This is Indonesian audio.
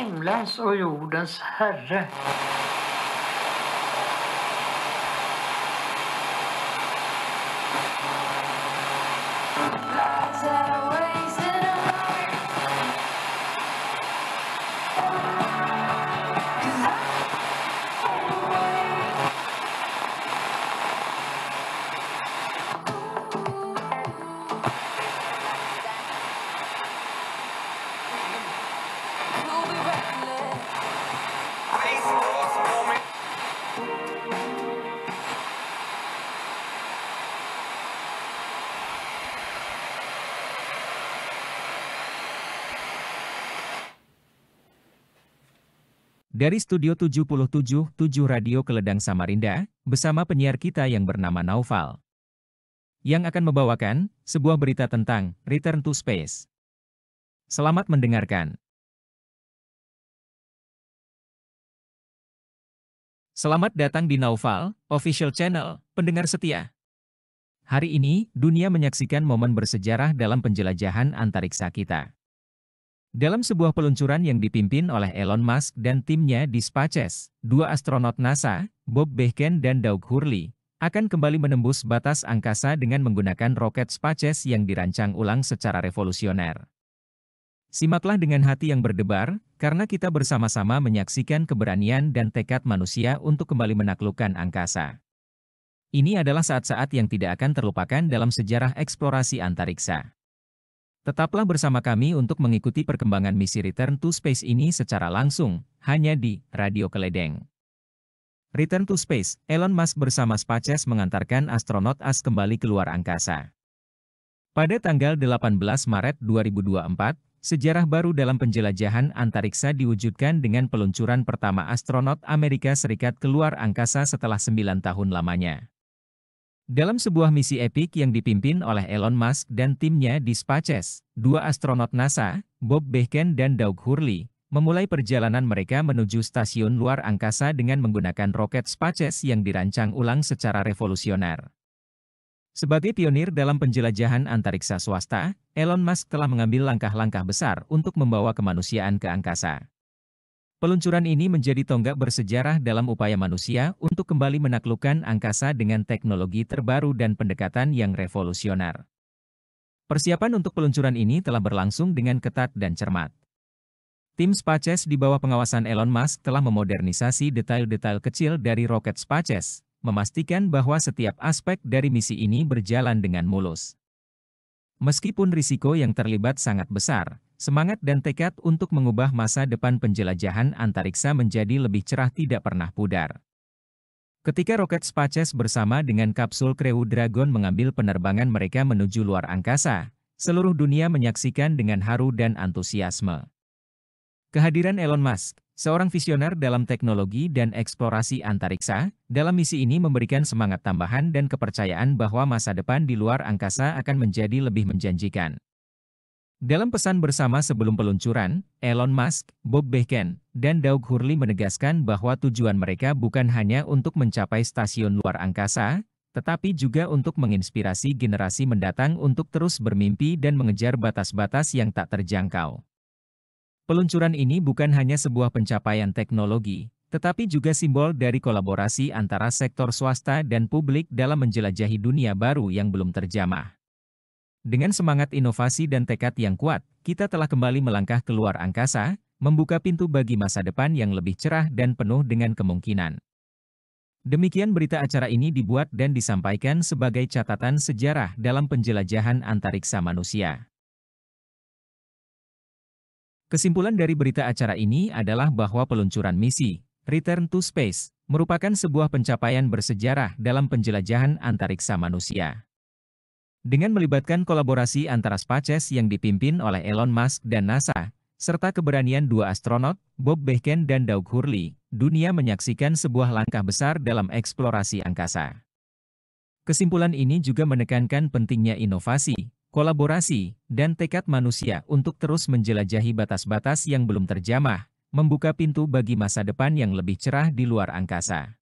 himlens och jordens Herre. That's Dari Studio 77, Radio Keledang Samarinda, bersama penyiar kita yang bernama Naufal. Yang akan membawakan sebuah berita tentang Return to Space. Selamat mendengarkan. Selamat datang di Naufal, official channel, pendengar setia. Hari ini, dunia menyaksikan momen bersejarah dalam penjelajahan antariksa kita. Dalam sebuah peluncuran yang dipimpin oleh Elon Musk dan timnya di SpaceX, dua astronot NASA, Bob Behnken dan Doug Hurley, akan kembali menembus batas angkasa dengan menggunakan roket SpaceX yang dirancang ulang secara revolusioner. Simaklah dengan hati yang berdebar, karena kita bersama-sama menyaksikan keberanian dan tekad manusia untuk kembali menaklukkan angkasa. Ini adalah saat-saat yang tidak akan terlupakan dalam sejarah eksplorasi antariksa. Tetaplah bersama kami untuk mengikuti perkembangan misi Return to Space ini secara langsung, hanya di Radio Keledeng. Return to Space, Elon Musk bersama SpaceX mengantarkan astronot AS kembali keluar angkasa. Pada tanggal 18 Maret 2024, sejarah baru dalam penjelajahan antariksa diwujudkan dengan peluncuran pertama astronot Amerika Serikat keluar angkasa setelah 9 tahun lamanya. Dalam sebuah misi epik yang dipimpin oleh Elon Musk dan timnya di SpaceX, dua astronot NASA, Bob Behnken dan Doug Hurley, memulai perjalanan mereka menuju stasiun luar angkasa dengan menggunakan roket SpaceX yang dirancang ulang secara revolusioner. Sebagai pionir dalam penjelajahan antariksa swasta, Elon Musk telah mengambil langkah-langkah besar untuk membawa kemanusiaan ke angkasa. Peluncuran ini menjadi tonggak bersejarah dalam upaya manusia untuk kembali menaklukkan angkasa dengan teknologi terbaru dan pendekatan yang revolusioner. Persiapan untuk peluncuran ini telah berlangsung dengan ketat dan cermat. Tim Spaces di bawah pengawasan Elon Musk telah memodernisasi detail-detail kecil dari roket Spaces, memastikan bahwa setiap aspek dari misi ini berjalan dengan mulus. Meskipun risiko yang terlibat sangat besar, Semangat dan tekad untuk mengubah masa depan penjelajahan antariksa menjadi lebih cerah tidak pernah pudar. Ketika roket Spaces bersama dengan kapsul Crew Dragon mengambil penerbangan mereka menuju luar angkasa, seluruh dunia menyaksikan dengan haru dan antusiasme. Kehadiran Elon Musk, seorang visioner dalam teknologi dan eksplorasi antariksa, dalam misi ini memberikan semangat tambahan dan kepercayaan bahwa masa depan di luar angkasa akan menjadi lebih menjanjikan. Dalam pesan bersama sebelum peluncuran, Elon Musk, Bob Behken, dan Doug Hurley menegaskan bahwa tujuan mereka bukan hanya untuk mencapai stasiun luar angkasa, tetapi juga untuk menginspirasi generasi mendatang untuk terus bermimpi dan mengejar batas-batas yang tak terjangkau. Peluncuran ini bukan hanya sebuah pencapaian teknologi, tetapi juga simbol dari kolaborasi antara sektor swasta dan publik dalam menjelajahi dunia baru yang belum terjamah. Dengan semangat inovasi dan tekad yang kuat, kita telah kembali melangkah keluar angkasa, membuka pintu bagi masa depan yang lebih cerah dan penuh dengan kemungkinan. Demikian berita acara ini dibuat dan disampaikan sebagai catatan sejarah dalam penjelajahan antariksa manusia. Kesimpulan dari berita acara ini adalah bahwa peluncuran misi, Return to Space, merupakan sebuah pencapaian bersejarah dalam penjelajahan antariksa manusia. Dengan melibatkan kolaborasi antara SpaceX yang dipimpin oleh Elon Musk dan NASA, serta keberanian dua astronot, Bob Behnken dan Doug Hurley, dunia menyaksikan sebuah langkah besar dalam eksplorasi angkasa. Kesimpulan ini juga menekankan pentingnya inovasi, kolaborasi, dan tekad manusia untuk terus menjelajahi batas-batas yang belum terjamah, membuka pintu bagi masa depan yang lebih cerah di luar angkasa.